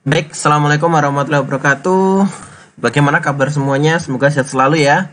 Baik, Assalamualaikum warahmatullahi wabarakatuh Bagaimana kabar semuanya? Semoga sehat selalu ya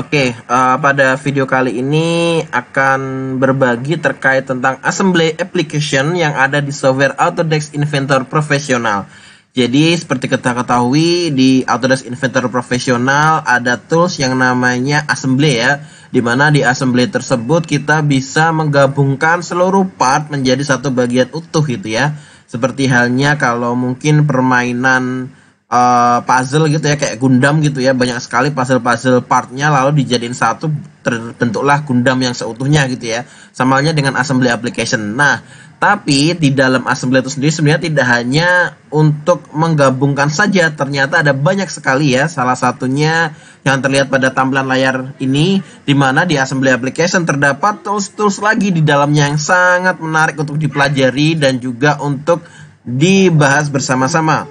Oke, uh, pada video kali ini akan berbagi terkait tentang assembly application yang ada di software Autodesk Inventor Profesional Jadi seperti kita ketahui di Autodesk Inventor Profesional ada tools yang namanya assembly ya Dimana di assembly tersebut kita bisa menggabungkan seluruh part menjadi satu bagian utuh gitu ya seperti halnya kalau mungkin permainan uh, puzzle gitu ya kayak Gundam gitu ya banyak sekali puzzle-puzzle partnya lalu dijadiin satu terbentuklah Gundam yang seutuhnya gitu ya sama halnya dengan assembly application nah tapi di dalam assembly itu sendiri sebenarnya tidak hanya untuk menggabungkan saja ternyata ada banyak sekali ya salah satunya yang terlihat pada tampilan layar ini di mana di assembly application terdapat tools-tools lagi di dalamnya yang sangat menarik untuk dipelajari dan juga untuk dibahas bersama-sama.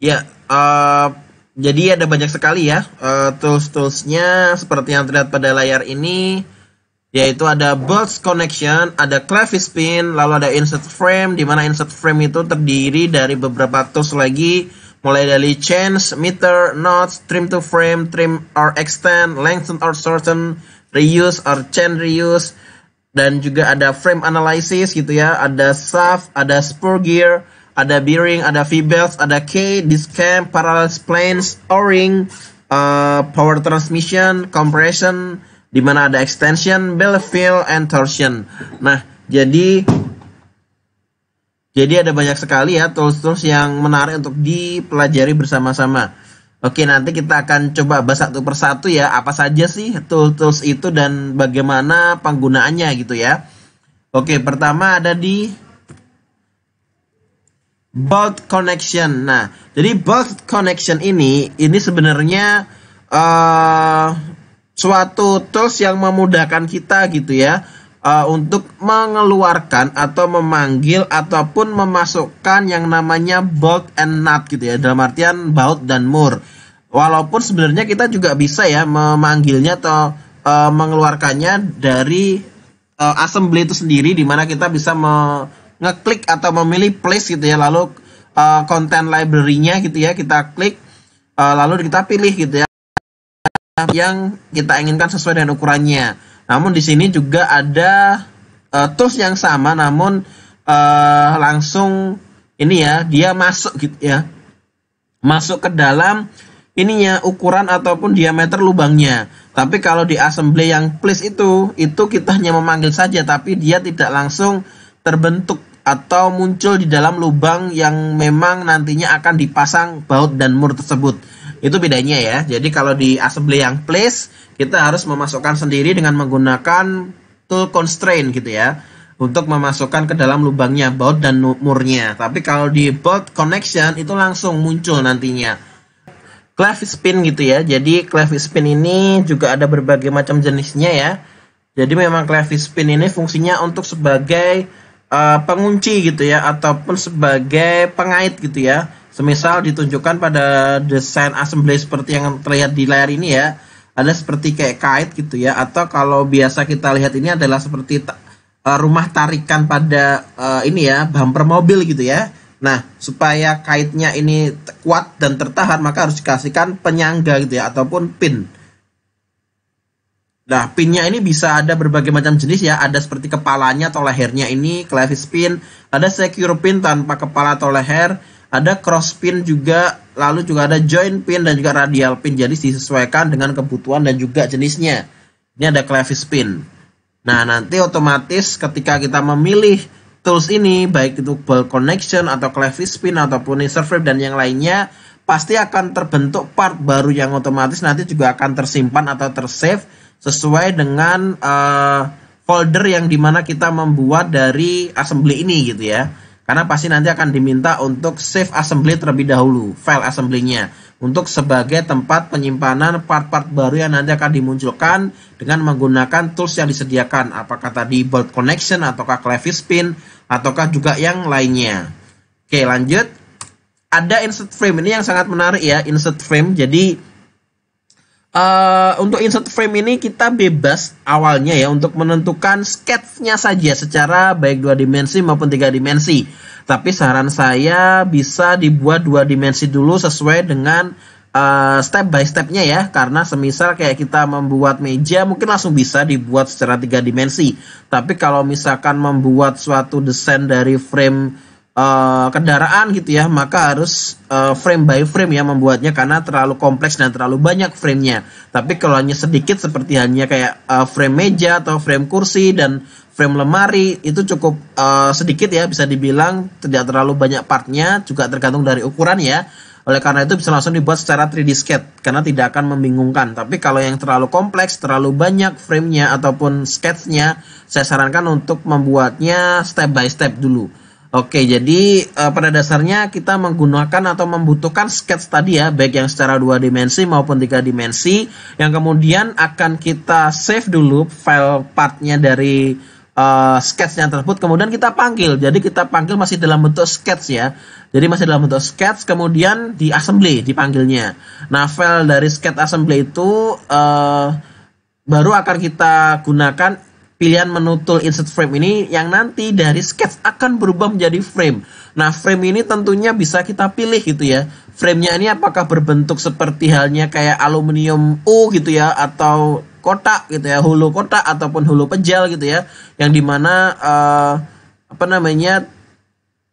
Ya, uh, jadi ada banyak sekali ya uh, tools-toolsnya seperti yang terlihat pada layar ini yaitu ada bolt Connection, ada clevis Pin, lalu ada Insert Frame di mana Insert Frame itu terdiri dari beberapa tools lagi mulai dari Change, Meter, Notch, Trim to Frame, Trim or Extend, Lengthen or Shorten, Reuse or Chain Reuse dan juga ada Frame Analysis gitu ya, ada Shaft, ada Spur Gear, ada bearing, ada V-belt, ada K, disc cam, parallel planes, O-ring, uh, power transmission, compression, di mana ada extension, bell fill, and torsion. Nah, jadi jadi ada banyak sekali ya tools-tools yang menarik untuk dipelajari bersama-sama. Oke, nanti kita akan coba bahas satu persatu ya, apa saja sih tools-tools itu dan bagaimana penggunaannya gitu ya. Oke, pertama ada di bolt connection. Nah, jadi bolt connection ini ini sebenarnya uh, suatu tools yang memudahkan kita gitu ya uh, untuk mengeluarkan atau memanggil ataupun memasukkan yang namanya bolt and nut gitu ya dalam artian baut dan mur. Walaupun sebenarnya kita juga bisa ya memanggilnya atau uh, mengeluarkannya dari uh, assembly itu sendiri dimana kita bisa me ngeklik atau memilih place gitu ya lalu uh, eh, konten library-nya gitu ya kita klik uh, lalu kita pilih gitu ya yang kita inginkan sesuai dengan ukurannya. Namun di sini juga ada uh, tools yang sama namun uh, langsung ini ya dia masuk gitu ya. Masuk ke dalam ininya ukuran ataupun diameter lubangnya. Tapi kalau di assembly yang please itu, itu kita hanya memanggil saja tapi dia tidak langsung terbentuk atau muncul di dalam lubang yang memang nantinya akan dipasang baut dan mur tersebut. Itu bedanya ya. Jadi kalau di assembly yang place, kita harus memasukkan sendiri dengan menggunakan tool constraint gitu ya. Untuk memasukkan ke dalam lubangnya baut dan murnya. Tapi kalau di bolt connection itu langsung muncul nantinya. pin gitu ya. Jadi pin ini juga ada berbagai macam jenisnya ya. Jadi memang pin ini fungsinya untuk sebagai Eh, pengunci gitu ya ataupun sebagai pengait gitu ya. Semisal ditunjukkan pada desain assembly seperti yang terlihat di layar ini ya. Ada seperti kayak kait gitu ya atau kalau biasa kita lihat ini adalah seperti uh, rumah tarikan pada uh, ini ya bumper mobil gitu ya. Nah, supaya kaitnya ini kuat dan tertahan maka harus dikasihkan penyangga gitu ya ataupun pin. Nah, pinnya ini bisa ada berbagai macam jenis ya. Ada seperti kepalanya atau lehernya ini, clevis pin. Ada secure pin tanpa kepala atau leher. Ada cross pin juga. Lalu juga ada joint pin dan juga radial pin. Jadi disesuaikan dengan kebutuhan dan juga jenisnya. Ini ada clevis pin. Nah, nanti otomatis ketika kita memilih tools ini, baik itu ball connection atau clevis pin ataupun insert frame dan yang lainnya, pasti akan terbentuk part baru yang otomatis nanti juga akan tersimpan atau tersave sesuai dengan uh, folder yang dimana kita membuat dari assembly ini gitu ya karena pasti nanti akan diminta untuk save assembly terlebih dahulu file assemblynya untuk sebagai tempat penyimpanan part-part baru yang nanti akan dimunculkan dengan menggunakan tools yang disediakan apakah tadi bolt connection ataukah clevis pin ataukah juga yang lainnya oke lanjut ada insert frame ini yang sangat menarik ya insert frame jadi Uh, untuk insert frame ini kita bebas awalnya ya untuk menentukan sketchnya saja secara baik dua dimensi maupun tiga dimensi. Tapi saran saya bisa dibuat dua dimensi dulu sesuai dengan uh, step by stepnya ya karena semisal kayak kita membuat meja mungkin langsung bisa dibuat secara tiga dimensi. Tapi kalau misalkan membuat suatu desain dari frame Eh, kendaraan gitu ya, maka harus uh, frame by frame ya membuatnya karena terlalu kompleks dan terlalu banyak framenya. Tapi kalau hanya sedikit seperti hanya kayak uh, frame meja atau frame kursi dan frame lemari itu cukup uh, sedikit ya bisa dibilang tidak terlalu banyak partnya juga tergantung dari ukuran ya. Oleh karena itu bisa langsung dibuat secara 3D sketch karena tidak akan membingungkan. Tapi kalau yang terlalu kompleks, terlalu banyak framenya ataupun sketchnya, saya sarankan untuk membuatnya step by step dulu Oke, jadi uh, pada dasarnya kita menggunakan atau membutuhkan sketch tadi ya, baik yang secara dua dimensi maupun tiga dimensi, yang kemudian akan kita save dulu file partnya dari uh, eh, sketch yang tersebut, kemudian kita panggil. Jadi kita panggil masih dalam bentuk sketch ya. Jadi masih dalam bentuk sketch, kemudian di assembly dipanggilnya. Nah, file dari sketch assembly itu uh, baru akan kita gunakan pilihan menu tool insert frame ini yang nanti dari sketch akan berubah menjadi frame. Nah, frame ini tentunya bisa kita pilih gitu ya. Frame-nya ini apakah berbentuk seperti halnya kayak aluminium U gitu ya atau kotak gitu ya, hulu kotak ataupun hulu pejal gitu ya, yang dimana uh, apa namanya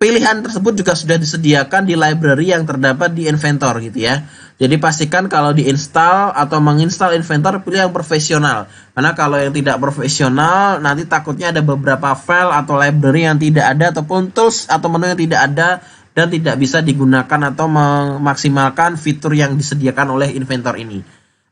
pilihan tersebut juga sudah disediakan di library yang terdapat di inventor gitu ya. Jadi pastikan kalau diinstal atau menginstal inventor pilih yang profesional. Karena kalau yang tidak profesional nanti takutnya ada beberapa file atau library yang tidak ada ataupun tools atau menu yang tidak ada dan tidak bisa digunakan atau memaksimalkan fitur yang disediakan oleh inventor ini.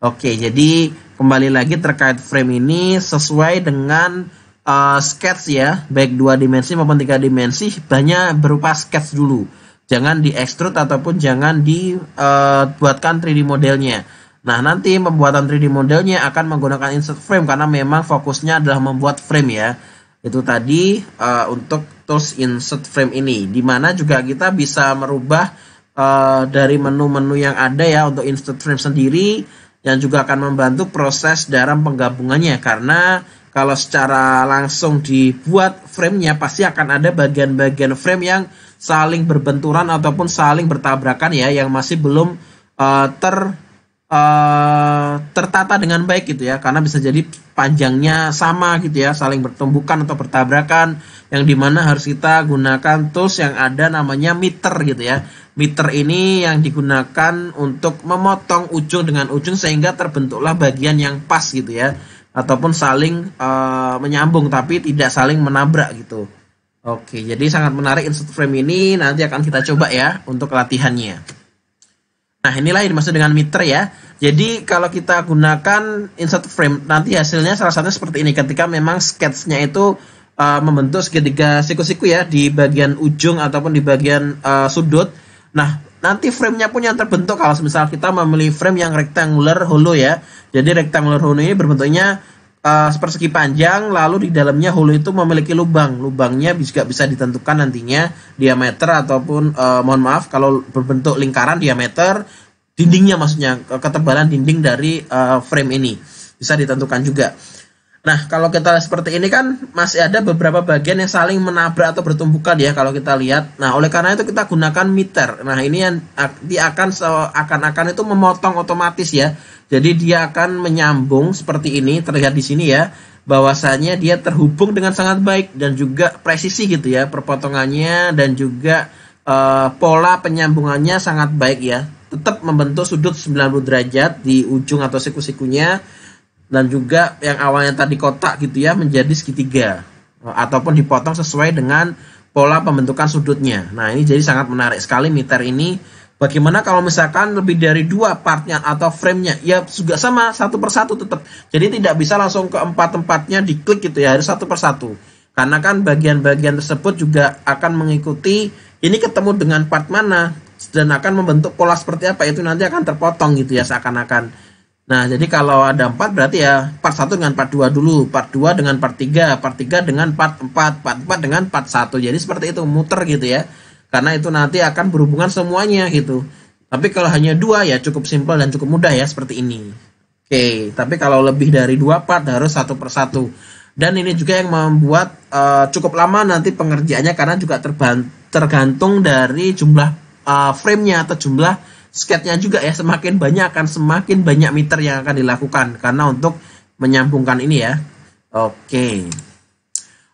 Oke, jadi kembali lagi terkait frame ini sesuai dengan uh, sketch ya, baik dua dimensi maupun tiga dimensi banyak berupa sketch dulu. Jangan di extrude ataupun jangan dibuatkan eh, uh, 3D modelnya. Nah, nanti pembuatan 3D modelnya akan menggunakan insert frame karena memang fokusnya adalah membuat frame ya. Itu tadi uh, untuk tools insert frame ini dimana juga kita bisa merubah uh, dari menu-menu yang ada ya untuk insert frame sendiri yang juga akan membantu proses dalam penggabungannya karena kalau secara langsung dibuat framenya pasti akan ada bagian-bagian frame yang saling berbenturan ataupun saling bertabrakan ya yang masih belum uh, ter uh, tertata dengan baik gitu ya karena bisa jadi panjangnya sama gitu ya saling bertumbukan atau bertabrakan yang dimana harus kita gunakan tools yang ada namanya meter gitu ya meter ini yang digunakan untuk memotong ujung dengan ujung sehingga terbentuklah bagian yang pas gitu ya ataupun saling uh, menyambung tapi tidak saling menabrak gitu. Oke, jadi sangat menarik insert frame ini nanti akan kita coba ya untuk latihannya. Nah, inilah yang dimaksud dengan meter ya. Jadi kalau kita gunakan insert frame nanti hasilnya salah satunya seperti ini ketika memang sketsnya itu uh, membentuk segitiga siku-siku ya di bagian ujung ataupun di bagian uh, sudut. Nah, nanti framenya pun yang terbentuk kalau misal kita memilih frame yang rectangular hollow ya jadi rectangular hollow ini berbentuknya uh, eh, persegi panjang lalu di dalamnya hollow itu memiliki lubang lubangnya juga bisa ditentukan nantinya diameter ataupun uh, mohon maaf kalau berbentuk lingkaran diameter dindingnya maksudnya ketebalan dinding dari uh, frame ini bisa ditentukan juga Nah, kalau kita lihat seperti ini kan masih ada beberapa bagian yang saling menabrak atau bertumpukan ya kalau kita lihat. Nah, oleh karena itu kita gunakan meter. Nah, ini yang dia akan akan-akan itu memotong otomatis ya. Jadi dia akan menyambung seperti ini terlihat di sini ya bahwasanya dia terhubung dengan sangat baik dan juga presisi gitu ya perpotongannya dan juga e, pola penyambungannya sangat baik ya. Tetap membentuk sudut 90 derajat di ujung atau siku-sikunya dan juga yang awalnya tadi kotak gitu ya menjadi segitiga ataupun dipotong sesuai dengan pola pembentukan sudutnya. Nah ini jadi sangat menarik sekali meter ini. Bagaimana kalau misalkan lebih dari dua partnya atau framenya? Ya juga sama satu persatu tetap. Jadi tidak bisa langsung ke empat tempatnya diklik gitu ya harus satu persatu. Karena kan bagian-bagian tersebut juga akan mengikuti ini ketemu dengan part mana dan akan membentuk pola seperti apa itu nanti akan terpotong gitu ya seakan-akan. Nah, jadi kalau ada 4 berarti ya part 1 dengan part 2 dulu, part 2 dengan part 3, part 3 dengan part 4, part 4 dengan part 1. Jadi seperti itu muter gitu ya. Karena itu nanti akan berhubungan semuanya gitu. Tapi kalau hanya dua ya cukup simpel dan cukup mudah ya seperti ini. Oke, tapi kalau lebih dari dua part harus satu persatu. Dan ini juga yang membuat uh, cukup lama nanti pengerjaannya karena juga tergantung dari jumlah uh, frame-nya atau jumlah Sketnya juga ya semakin banyak akan semakin banyak meter yang akan dilakukan karena untuk menyambungkan ini ya. Oke.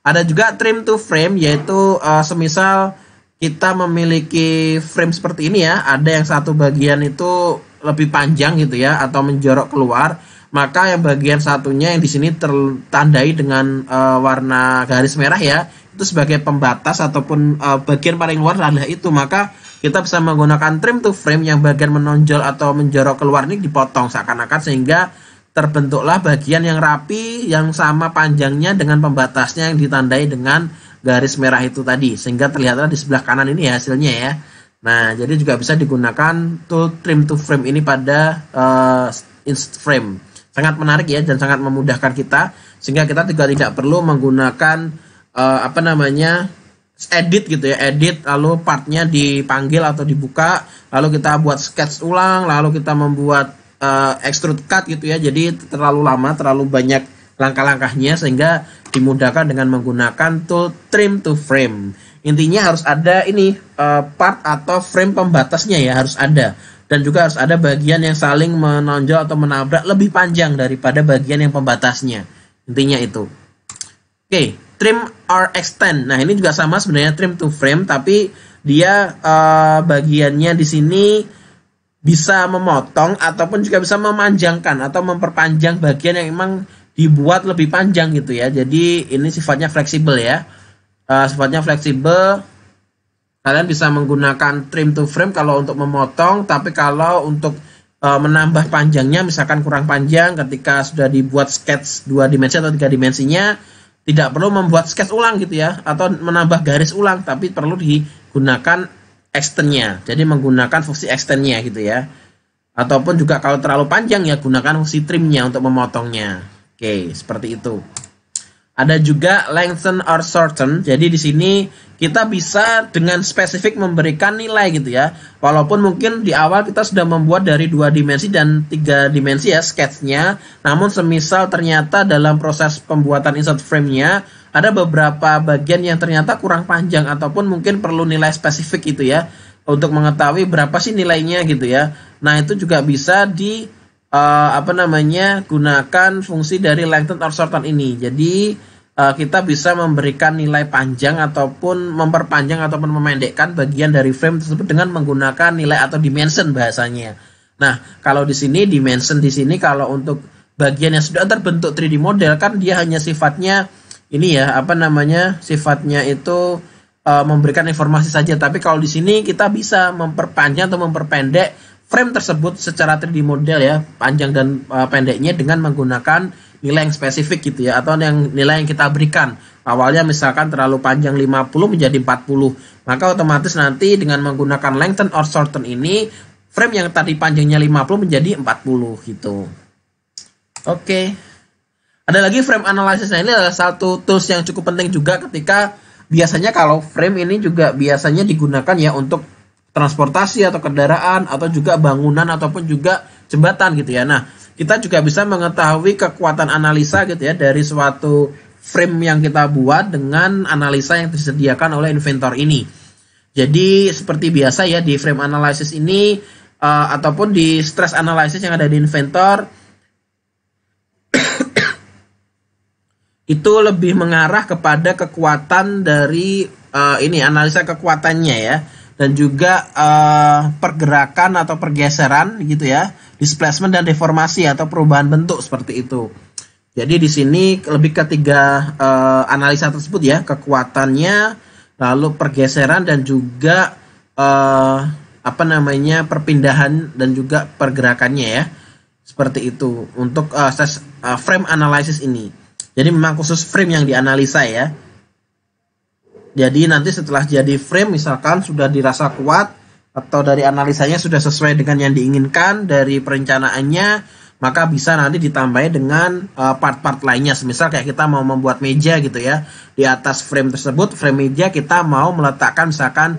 Ada juga trim to frame yaitu uh, semisal kita memiliki frame seperti ini ya, ada yang satu bagian itu lebih panjang gitu ya atau menjorok keluar, maka yang bagian satunya yang di sini tertandai dengan uh, warna garis merah ya, itu sebagai pembatas ataupun uh, bagian paling luar adalah itu, maka kita bisa menggunakan trim to frame yang bagian menonjol atau menjorok keluar ini dipotong seakan-akan sehingga terbentuklah bagian yang rapi yang sama panjangnya dengan pembatasnya yang ditandai dengan garis merah itu tadi sehingga terlihatlah di sebelah kanan ini hasilnya ya nah jadi juga bisa digunakan tool trim to frame ini pada uh, inst frame sangat menarik ya dan sangat memudahkan kita sehingga kita juga tidak perlu menggunakan uh, apa namanya edit gitu ya edit lalu partnya dipanggil atau dibuka lalu kita buat sketch ulang lalu kita membuat uh, extrude cut gitu ya jadi terlalu lama terlalu banyak langkah-langkahnya sehingga dimudahkan dengan menggunakan tool trim to frame intinya harus ada ini uh, part atau frame pembatasnya ya harus ada dan juga harus ada bagian yang saling menonjol atau menabrak lebih panjang daripada bagian yang pembatasnya intinya itu oke okay trim or extend. Nah, ini juga sama sebenarnya trim to frame tapi dia uh, bagiannya di sini bisa memotong ataupun juga bisa memanjangkan atau memperpanjang bagian yang memang dibuat lebih panjang gitu ya. Jadi ini sifatnya fleksibel ya. Uh, sifatnya fleksibel. Kalian bisa menggunakan trim to frame kalau untuk memotong, tapi kalau untuk eh, menambah panjangnya misalkan kurang panjang ketika sudah dibuat sketch dua dimensi atau tiga dimensinya tidak perlu membuat sketch ulang gitu ya atau menambah garis ulang tapi perlu digunakan extendnya jadi menggunakan fungsi extendnya gitu ya ataupun juga kalau terlalu panjang ya gunakan fungsi trimnya untuk memotongnya oke seperti itu ada juga lengthen or shorten. Jadi di sini kita bisa dengan spesifik memberikan nilai gitu ya. Walaupun mungkin di awal kita sudah membuat dari dua dimensi dan tiga dimensi ya sketchnya. Namun semisal ternyata dalam proses pembuatan insert frame-nya ada beberapa bagian yang ternyata kurang panjang ataupun mungkin perlu nilai spesifik gitu ya untuk mengetahui berapa sih nilainya gitu ya. Nah itu juga bisa di uh, apa namanya gunakan fungsi dari lengthen or shorten ini. Jadi uh, kita bisa memberikan nilai panjang ataupun memperpanjang ataupun memendekkan bagian dari frame tersebut dengan menggunakan nilai atau dimension bahasanya. Nah, kalau di sini dimension di sini kalau untuk bagian yang sudah terbentuk 3D model kan dia hanya sifatnya ini ya, apa namanya? sifatnya itu eh, memberikan informasi saja, tapi kalau di sini kita bisa memperpanjang atau memperpendek frame tersebut secara 3D model ya, panjang dan uh, pendeknya dengan menggunakan nilai yang spesifik gitu ya atau yang nilai yang kita berikan. Awalnya misalkan terlalu panjang 50 menjadi 40, maka otomatis nanti dengan menggunakan lengthen or shorten ini frame yang tadi panjangnya 50 menjadi 40 gitu. Oke. Okay. Ada lagi frame analysis. Nah, ini adalah satu tools yang cukup penting juga ketika biasanya kalau frame ini juga biasanya digunakan ya untuk transportasi atau kendaraan atau juga bangunan ataupun juga jembatan gitu ya. Nah, kita juga bisa mengetahui kekuatan analisa gitu ya dari suatu frame yang kita buat dengan analisa yang disediakan oleh inventor ini. Jadi seperti biasa ya di frame analysis ini uh, ataupun di stress analysis yang ada di inventor itu lebih mengarah kepada kekuatan dari uh, ini analisa kekuatannya ya dan juga uh, pergerakan atau pergeseran gitu ya, displacement dan deformasi atau perubahan bentuk seperti itu. Jadi di sini lebih ketiga uh, eh, analisa tersebut ya, kekuatannya, lalu pergeseran dan juga uh, apa namanya perpindahan dan juga pergerakannya ya. Seperti itu untuk uh, frame analysis ini. Jadi memang khusus frame yang dianalisa ya. Jadi nanti setelah jadi frame misalkan sudah dirasa kuat atau dari analisanya sudah sesuai dengan yang diinginkan dari perencanaannya, maka bisa nanti ditambah dengan eh, part-part part -part lainnya. Misal kayak kita mau membuat meja gitu ya. Di atas frame tersebut, frame meja kita mau meletakkan misalkan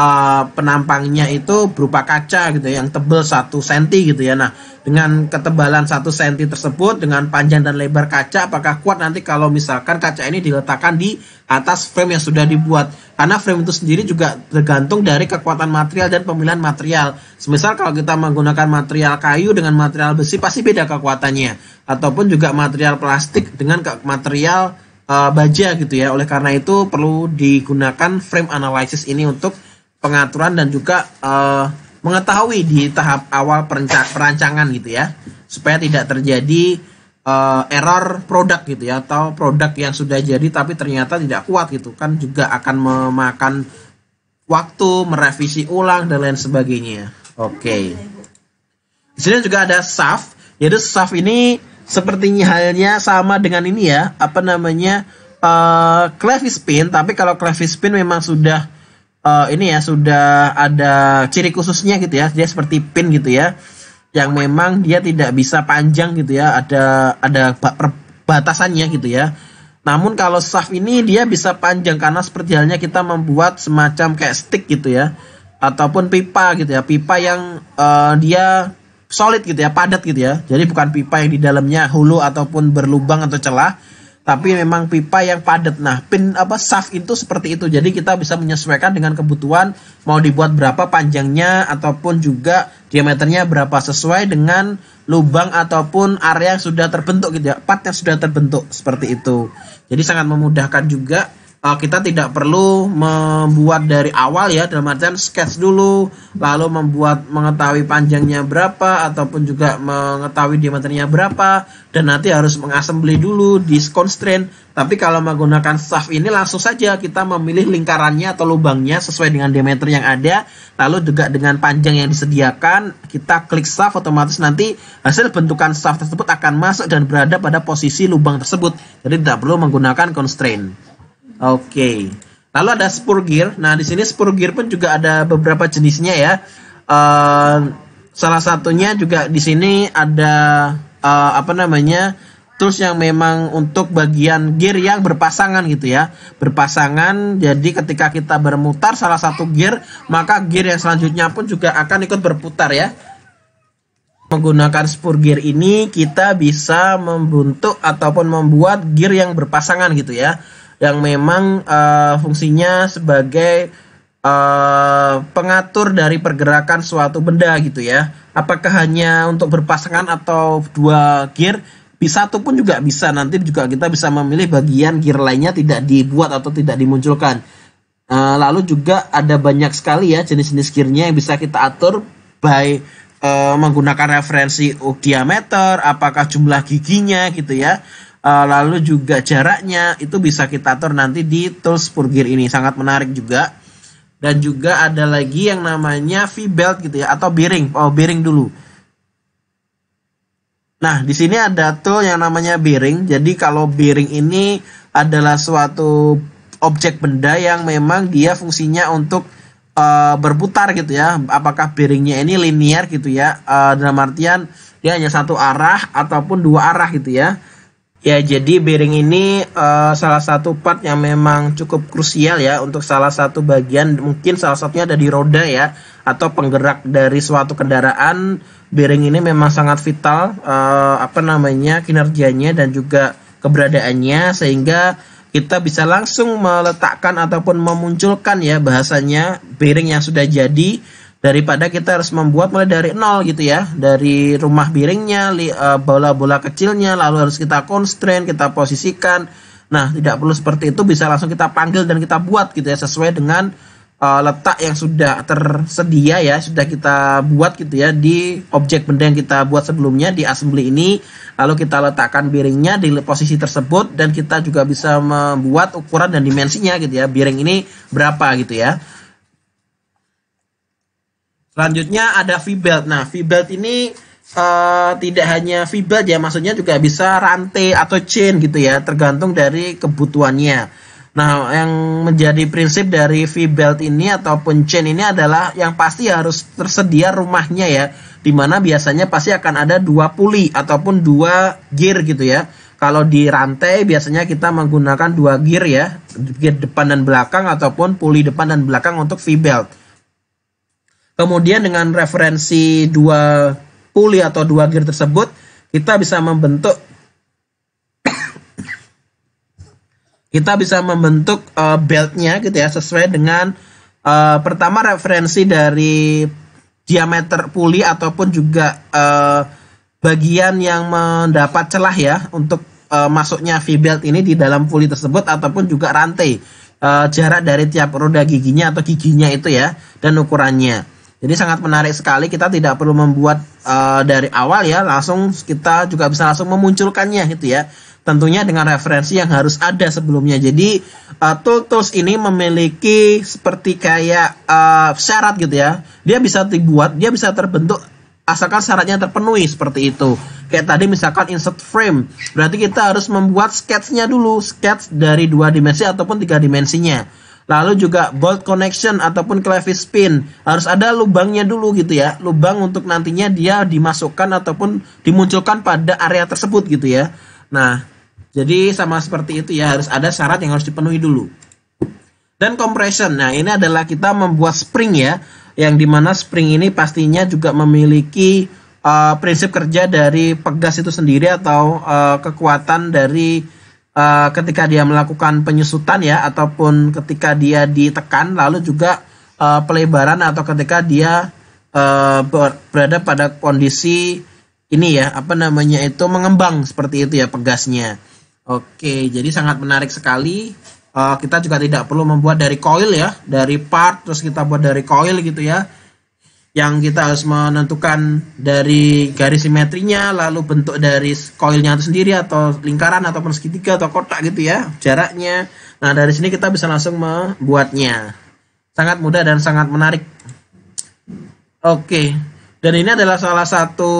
Eh, penampangnya itu berupa kaca gitu ya, yang tebal satu senti gitu ya. Nah, dengan ketebalan satu senti tersebut dengan panjang dan lebar kaca apakah kuat nanti kalau misalkan kaca ini diletakkan di atas frame yang sudah dibuat? Karena frame itu sendiri juga tergantung dari kekuatan material dan pemilihan material. Semisal kalau kita menggunakan material kayu dengan material besi pasti beda kekuatannya ataupun juga material plastik dengan material uh, baja gitu ya. Oleh karena itu perlu digunakan frame analysis ini untuk pengaturan dan juga uh, mengetahui di tahap awal perancangan gitu ya supaya tidak terjadi uh, error produk gitu ya atau produk yang sudah jadi tapi ternyata tidak kuat gitu kan juga akan memakan waktu merevisi ulang dan lain sebagainya oke okay. di sini juga ada saf jadi saf ini sepertinya halnya sama dengan ini ya apa namanya uh, clevis pin tapi kalau clevis pin memang sudah uh, ini ya sudah ada ciri khususnya gitu ya dia seperti pin gitu ya yang memang dia tidak bisa panjang gitu ya ada ada perbatasannya gitu ya namun kalau saf ini dia bisa panjang karena seperti halnya kita membuat semacam kayak stick gitu ya ataupun pipa gitu ya pipa yang uh, dia solid gitu ya padat gitu ya jadi bukan pipa yang di dalamnya hulu ataupun berlubang atau celah tapi memang pipa yang padat. Nah, pin apa shaft itu seperti itu. Jadi kita bisa menyesuaikan dengan kebutuhan mau dibuat berapa panjangnya ataupun juga diameternya berapa sesuai dengan lubang ataupun area yang sudah terbentuk gitu ya, part yang sudah terbentuk seperti itu. Jadi sangat memudahkan juga uh, kita tidak perlu membuat dari awal ya dalam artian sketch dulu lalu membuat mengetahui panjangnya berapa ataupun juga mengetahui diameternya berapa dan nanti harus mengassembly dulu di constraint tapi kalau menggunakan shaft ini langsung saja kita memilih lingkarannya atau lubangnya sesuai dengan diameter yang ada lalu juga dengan panjang yang disediakan kita klik shaft otomatis nanti hasil bentukan shaft tersebut akan masuk dan berada pada posisi lubang tersebut jadi tidak perlu menggunakan constraint Oke. Okay. Lalu ada spur gear. Nah, di sini spur gear pun juga ada beberapa jenisnya ya. Uh, salah satunya juga di sini ada uh, apa namanya? terus yang memang untuk bagian gear yang berpasangan gitu ya berpasangan jadi ketika kita bermutar salah satu gear maka gear yang selanjutnya pun juga akan ikut berputar ya menggunakan spur gear ini kita bisa membentuk ataupun membuat gear yang berpasangan gitu ya yang memang uh, fungsinya sebagai uh, pengatur dari pergerakan suatu benda gitu ya. Apakah hanya untuk berpasangan atau dua gear? bisa ataupun juga bisa nanti juga kita bisa memilih bagian gear lainnya tidak dibuat atau tidak dimunculkan. Uh, lalu juga ada banyak sekali ya jenis-jenis gearnya yang bisa kita atur by uh, menggunakan referensi diameter, apakah jumlah giginya gitu ya Eh, lalu juga jaraknya itu bisa kita atur nanti di tools purgir ini sangat menarik juga dan juga ada lagi yang namanya V belt gitu ya atau bearing oh bearing dulu Nah, di sini ada tool yang namanya bearing. Jadi kalau bearing ini adalah suatu objek benda yang memang dia fungsinya untuk uh, berputar gitu ya. Apakah bearingnya ini linear gitu ya? Uh, dalam artian dia hanya satu arah ataupun dua arah gitu ya. Ya, jadi bearing ini uh, salah satu part yang memang cukup krusial ya untuk salah satu bagian mungkin salah satunya ada di roda ya atau penggerak dari suatu kendaraan. Bearing ini memang sangat vital uh, apa namanya kinerjanya dan juga keberadaannya sehingga kita bisa langsung meletakkan ataupun memunculkan ya bahasanya bearing yang sudah jadi daripada kita harus membuat mulai dari nol gitu ya dari rumah biringnya e, bola-bola kecilnya lalu harus kita constrain kita posisikan nah tidak perlu seperti itu bisa langsung kita panggil dan kita buat gitu ya sesuai dengan uh, letak yang sudah tersedia ya sudah kita buat gitu ya di objek benda yang kita buat sebelumnya di assembly ini lalu kita letakkan biringnya di posisi tersebut dan kita juga bisa membuat ukuran dan dimensinya gitu ya biring ini berapa gitu ya Selanjutnya ada V-belt. Nah, V-belt ini uh, tidak hanya V-belt ya, maksudnya juga bisa rantai atau chain gitu ya, tergantung dari kebutuhannya. Nah, yang menjadi prinsip dari V-belt ini ataupun chain ini adalah yang pasti harus tersedia rumahnya ya, di mana biasanya pasti akan ada dua puli ataupun dua gear gitu ya. Kalau di rantai biasanya kita menggunakan dua gear ya, gear depan dan belakang ataupun puli depan dan belakang untuk V-belt. Kemudian dengan referensi dua puli atau dua gear tersebut, kita bisa membentuk kita bisa membentuk uh, beltnya gitu ya sesuai dengan uh, pertama referensi dari diameter puli ataupun juga uh, bagian yang mendapat celah ya untuk uh, masuknya V belt ini di dalam puli tersebut ataupun juga rantai uh, jarak dari tiap roda giginya atau giginya itu ya dan ukurannya. Jadi sangat menarik sekali kita tidak perlu membuat uh, dari awal ya, langsung kita juga bisa langsung memunculkannya gitu ya. Tentunya dengan referensi yang harus ada sebelumnya. Jadi uh, eh, tools tools ini memiliki seperti kayak uh, syarat gitu ya. Dia bisa dibuat, dia bisa terbentuk asalkan syaratnya terpenuhi seperti itu. Kayak tadi misalkan insert frame, berarti kita harus membuat sketsnya dulu, sketch dari dua dimensi ataupun tiga dimensinya. Lalu juga bolt connection ataupun clevis pin. Harus ada lubangnya dulu gitu ya. Lubang untuk nantinya dia dimasukkan ataupun dimunculkan pada area tersebut gitu ya. Nah, jadi sama seperti itu ya harus ada syarat yang harus dipenuhi dulu. Dan compression. Nah, ini adalah kita membuat spring ya yang dimana spring ini pastinya juga memiliki uh, prinsip kerja dari pegas itu sendiri atau uh, kekuatan dari uh, ketika dia melakukan penyusutan ya ataupun ketika dia ditekan lalu juga uh, pelebaran atau ketika dia uh, berada pada kondisi ini ya apa namanya itu mengembang seperti itu ya pegasnya. Oke, jadi sangat menarik sekali. Uh, kita juga tidak perlu membuat dari coil ya, dari part terus kita buat dari coil gitu ya yang kita harus menentukan dari garis simetrinya lalu bentuk dari koilnya itu sendiri atau lingkaran ataupun segitiga atau kotak gitu ya jaraknya nah dari sini kita bisa langsung membuatnya sangat mudah dan sangat menarik oke dan ini adalah salah satu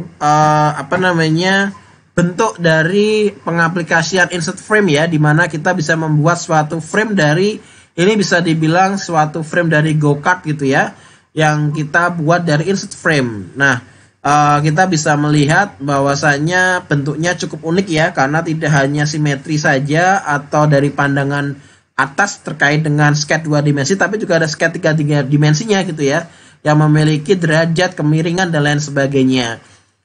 uh, apa namanya bentuk dari pengaplikasian insert frame ya dimana kita bisa membuat suatu frame dari ini bisa dibilang suatu frame dari go kart gitu ya yang kita buat dari insert frame. Nah, uh, kita bisa melihat bahwasannya bentuknya cukup unik ya karena tidak hanya simetri saja atau dari pandangan atas terkait dengan sket dua dimensi tapi juga ada sket tiga, dimensinya gitu ya yang memiliki derajat kemiringan dan lain sebagainya.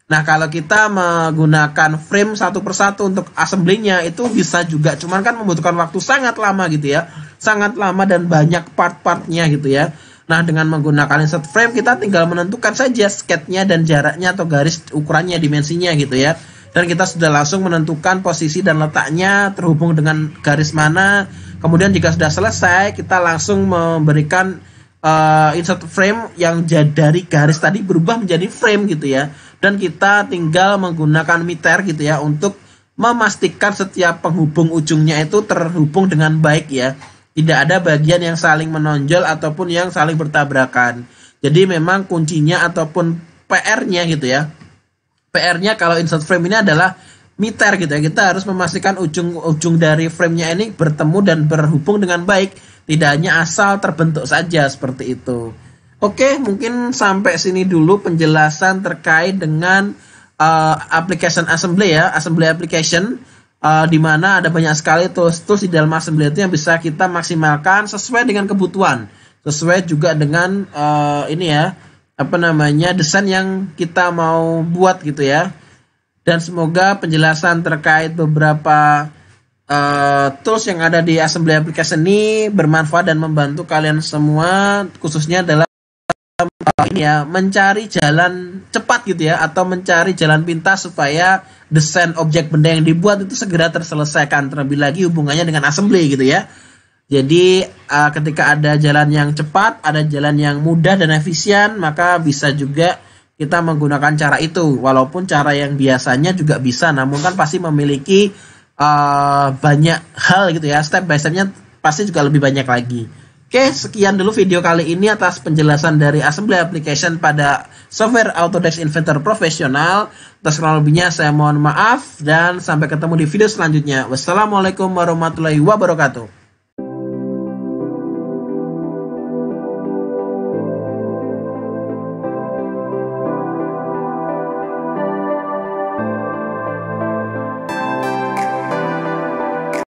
Nah kalau kita menggunakan frame satu persatu untuk assembly-nya, itu bisa juga cuman kan membutuhkan waktu sangat lama gitu ya sangat lama dan banyak part-partnya gitu ya Nah, dengan menggunakan insert frame kita tinggal menentukan saja sketnya dan jaraknya atau garis ukurannya, dimensinya gitu ya. Dan kita sudah langsung menentukan posisi dan letaknya terhubung dengan garis mana. Kemudian jika sudah selesai, kita langsung memberikan uh, insert frame yang dari garis tadi berubah menjadi frame gitu ya. Dan kita tinggal menggunakan meter gitu ya untuk memastikan setiap penghubung ujungnya itu terhubung dengan baik ya tidak ada bagian yang saling menonjol ataupun yang saling bertabrakan. Jadi memang kuncinya ataupun PR-nya gitu ya. PR-nya kalau insert frame ini adalah meter gitu ya. Kita harus memastikan ujung-ujung dari frame-nya ini bertemu dan berhubung dengan baik. Tidak hanya asal terbentuk saja seperti itu. Oke, mungkin sampai sini dulu penjelasan terkait dengan uh, application assembly ya, assembly application uh, di mana ada banyak sekali tools-tools di dalam assembly itu yang bisa kita maksimalkan sesuai dengan kebutuhan, sesuai juga dengan uh, ini ya apa namanya desain yang kita mau buat gitu ya. Dan semoga penjelasan terkait beberapa uh, tools yang ada di assembly application ini bermanfaat dan membantu kalian semua khususnya dalam ini ya mencari jalan cepat gitu ya atau mencari jalan pintas supaya desain objek benda yang dibuat itu segera terselesaikan terlebih lagi hubungannya dengan assembly gitu ya. Jadi uh, ketika ada jalan yang cepat, ada jalan yang mudah dan efisien, maka bisa juga kita menggunakan cara itu. Walaupun cara yang biasanya juga bisa, namun kan pasti memiliki uh, banyak hal gitu ya. Step by stepnya pasti juga lebih banyak lagi. Oke, sekian dulu video kali ini atas penjelasan dari Assembly Application pada software Autodesk Inventor profesional. Atas kurang lebihnya saya mohon maaf dan sampai ketemu di video selanjutnya. Wassalamualaikum warahmatullahi wabarakatuh.